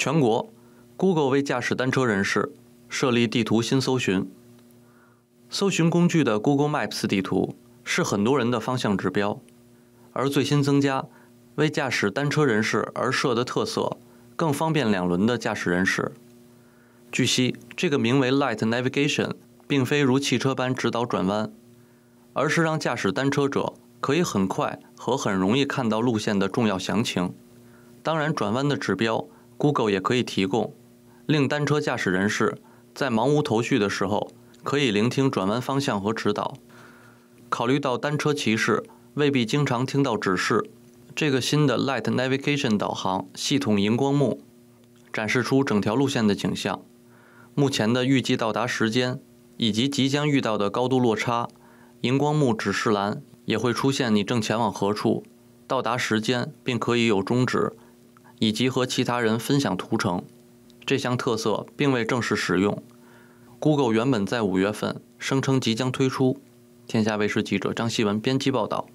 全国，Google 为驾驶单车人士设立地图新搜寻。搜寻工具的 Google Maps 地图是很多人的方向指标，而最新增加为驾驶单车人士而设的特色，更方便两轮的驾驶人士。据悉，这个名为 Light Navigation，并非如汽车般指导转弯，而是让驾驶单车者可以很快和很容易看到路线的重要详情。当然，转弯的指标。Google 也可以提供，令单车驾驶人士在茫无头绪的时候，可以聆听转弯方向和指导。考虑到单车骑士未必经常听到指示，这个新的 Light Navigation 导航系统荧光幕展示出整条路线的景象，目前的预计到达时间以及即将遇到的高度落差。荧光幕指示栏也会出现你正前往何处、到达时间，并可以有终止。以及和其他人分享图层，这项特色并未正式使用。Google 原本在五月份声称即将推出。天下卫视记者张希文编辑报道。